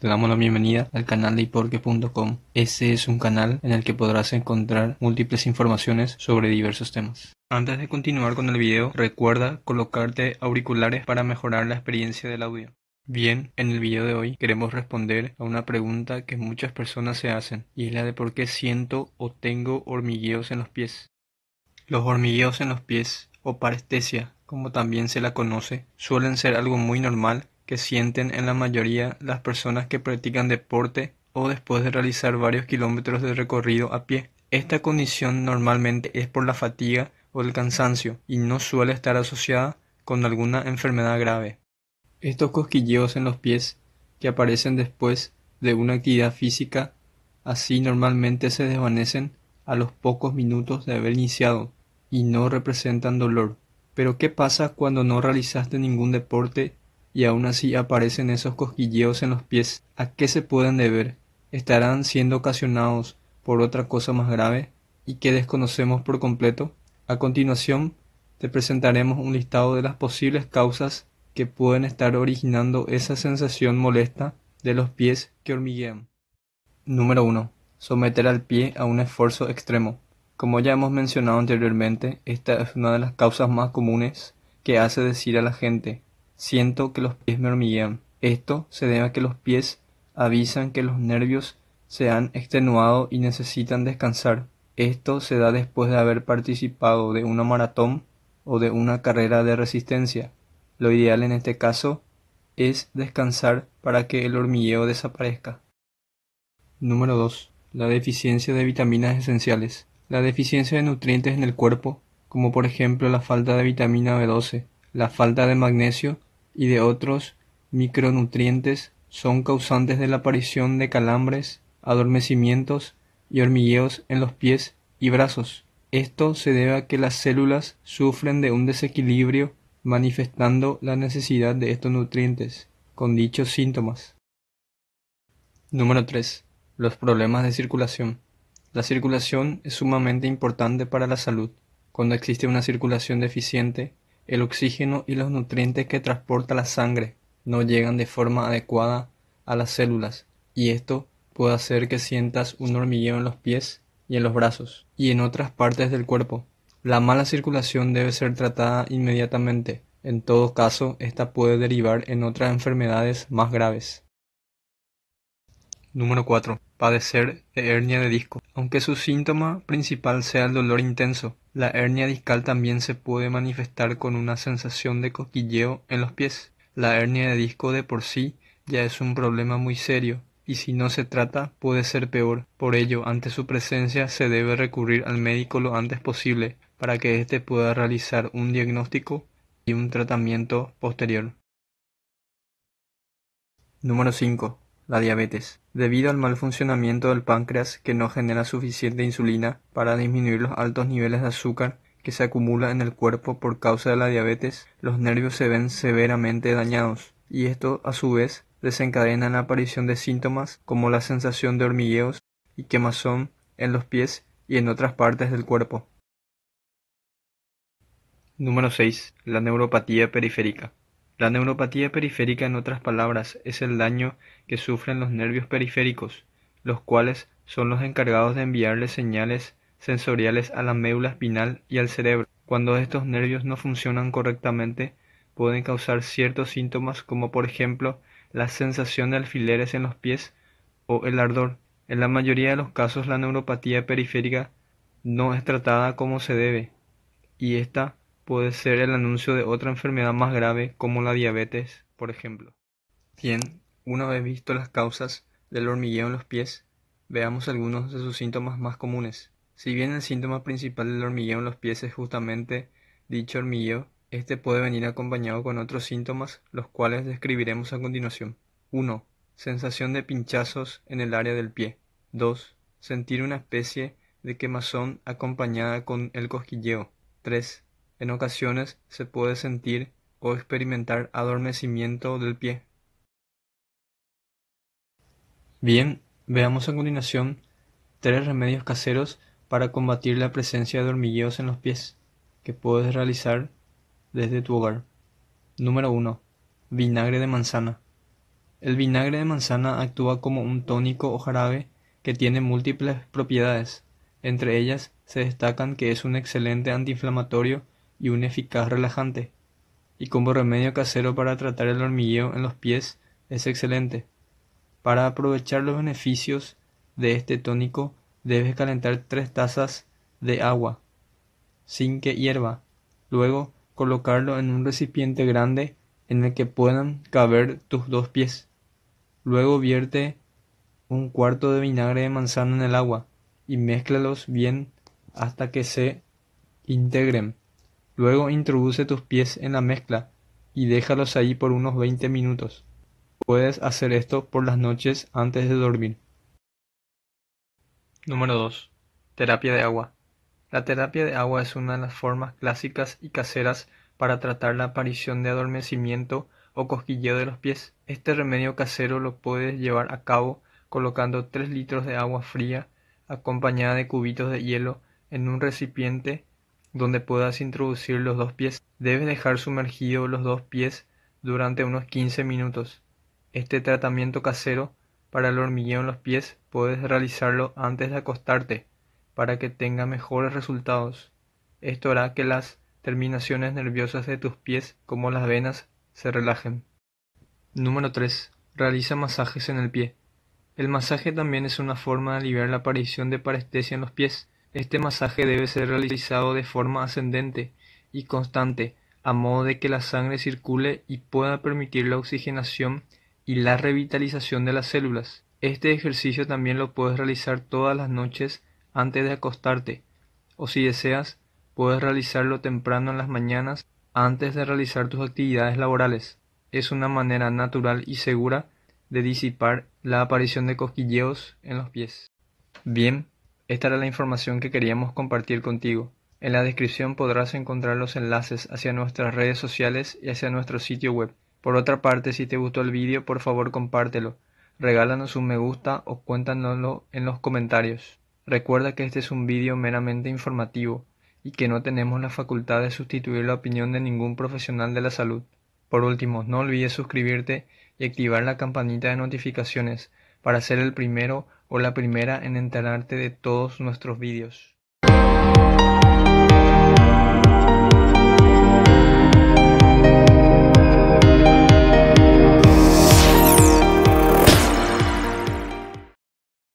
Te damos la bienvenida al canal de iporque.com. Este es un canal en el que podrás encontrar múltiples informaciones sobre diversos temas. Antes de continuar con el video, recuerda colocarte auriculares para mejorar la experiencia del audio. Bien, en el video de hoy queremos responder a una pregunta que muchas personas se hacen y es la de por qué siento o tengo hormigueos en los pies. Los hormigueos en los pies o parestesia, como también se la conoce, suelen ser algo muy normal que sienten en la mayoría las personas que practican deporte o después de realizar varios kilómetros de recorrido a pie. Esta condición normalmente es por la fatiga o el cansancio y no suele estar asociada con alguna enfermedad grave. Estos cosquilleos en los pies que aparecen después de una actividad física así normalmente se desvanecen a los pocos minutos de haber iniciado y no representan dolor. Pero ¿qué pasa cuando no realizaste ningún deporte y aún así aparecen esos cosquilleos en los pies. ¿A qué se pueden deber? ¿Estarán siendo ocasionados por otra cosa más grave y que desconocemos por completo? A continuación, te presentaremos un listado de las posibles causas que pueden estar originando esa sensación molesta de los pies que hormiguean. Número 1. Someter al pie a un esfuerzo extremo. Como ya hemos mencionado anteriormente, esta es una de las causas más comunes que hace decir a la gente Siento que los pies me hormiguean. Esto se debe a que los pies avisan que los nervios se han extenuado y necesitan descansar. Esto se da después de haber participado de una maratón o de una carrera de resistencia. Lo ideal en este caso es descansar para que el hormigueo desaparezca. Número 2. La deficiencia de vitaminas esenciales. La deficiencia de nutrientes en el cuerpo, como por ejemplo la falta de vitamina B12, la falta de magnesio y de otros micronutrientes son causantes de la aparición de calambres, adormecimientos y hormigueos en los pies y brazos. Esto se debe a que las células sufren de un desequilibrio manifestando la necesidad de estos nutrientes con dichos síntomas. Número 3. Los problemas de circulación. La circulación es sumamente importante para la salud. Cuando existe una circulación deficiente, el oxígeno y los nutrientes que transporta la sangre no llegan de forma adecuada a las células y esto puede hacer que sientas un hormigueo en los pies y en los brazos y en otras partes del cuerpo. La mala circulación debe ser tratada inmediatamente. En todo caso, esta puede derivar en otras enfermedades más graves. Número 4. Padecer de hernia de disco. Aunque su síntoma principal sea el dolor intenso, la hernia discal también se puede manifestar con una sensación de coquilleo en los pies. La hernia de disco de por sí ya es un problema muy serio y si no se trata puede ser peor. Por ello, ante su presencia se debe recurrir al médico lo antes posible para que éste pueda realizar un diagnóstico y un tratamiento posterior. Número 5 la diabetes, debido al mal funcionamiento del páncreas que no genera suficiente insulina para disminuir los altos niveles de azúcar que se acumula en el cuerpo por causa de la diabetes, los nervios se ven severamente dañados y esto a su vez desencadena la aparición de síntomas como la sensación de hormigueos y quemazón en los pies y en otras partes del cuerpo. Número 6. La neuropatía periférica. La neuropatía periférica, en otras palabras, es el daño que sufren los nervios periféricos, los cuales son los encargados de enviarle señales sensoriales a la médula espinal y al cerebro. Cuando estos nervios no funcionan correctamente, pueden causar ciertos síntomas como por ejemplo la sensación de alfileres en los pies o el ardor. En la mayoría de los casos la neuropatía periférica no es tratada como se debe y esta puede ser el anuncio de otra enfermedad más grave como la diabetes, por ejemplo. Bien, una vez visto las causas del hormigueo en los pies, veamos algunos de sus síntomas más comunes. Si bien el síntoma principal del hormigueo en los pies es justamente dicho hormigueo, este puede venir acompañado con otros síntomas, los cuales describiremos a continuación. 1. Sensación de pinchazos en el área del pie. 2. Sentir una especie de quemazón acompañada con el cosquilleo. 3. En ocasiones se puede sentir o experimentar adormecimiento del pie. Bien, veamos en continuación tres remedios caseros para combatir la presencia de hormigueos en los pies que puedes realizar desde tu hogar. Número 1. Vinagre de manzana. El vinagre de manzana actúa como un tónico o jarabe que tiene múltiples propiedades. Entre ellas se destacan que es un excelente antiinflamatorio y un eficaz relajante, y como remedio casero para tratar el hormigueo en los pies es excelente. Para aprovechar los beneficios de este tónico debes calentar tres tazas de agua sin que hierva, luego colocarlo en un recipiente grande en el que puedan caber tus dos pies. Luego vierte un cuarto de vinagre de manzana en el agua y mezclalos bien hasta que se integren. Luego introduce tus pies en la mezcla y déjalos ahí por unos 20 minutos. Puedes hacer esto por las noches antes de dormir. Número 2. Terapia de agua. La terapia de agua es una de las formas clásicas y caseras para tratar la aparición de adormecimiento o cosquilleo de los pies. Este remedio casero lo puedes llevar a cabo colocando 3 litros de agua fría acompañada de cubitos de hielo en un recipiente donde puedas introducir los dos pies. Debes dejar sumergidos los dos pies durante unos 15 minutos. Este tratamiento casero para el hormigueo en los pies puedes realizarlo antes de acostarte para que tenga mejores resultados. Esto hará que las terminaciones nerviosas de tus pies como las venas se relajen. Número 3. Realiza masajes en el pie. El masaje también es una forma de aliviar la aparición de parestesia en los pies este masaje debe ser realizado de forma ascendente y constante, a modo de que la sangre circule y pueda permitir la oxigenación y la revitalización de las células. Este ejercicio también lo puedes realizar todas las noches antes de acostarte, o si deseas, puedes realizarlo temprano en las mañanas antes de realizar tus actividades laborales. Es una manera natural y segura de disipar la aparición de cosquilleos en los pies. Bien, esta era la información que queríamos compartir contigo. En la descripción podrás encontrar los enlaces hacia nuestras redes sociales y hacia nuestro sitio web. Por otra parte, si te gustó el vídeo, por favor compártelo, regálanos un me gusta o cuéntanoslo en los comentarios. Recuerda que este es un vídeo meramente informativo y que no tenemos la facultad de sustituir la opinión de ningún profesional de la salud. Por último, no olvides suscribirte y activar la campanita de notificaciones para ser el primero o la primera en enterarte de todos nuestros videos.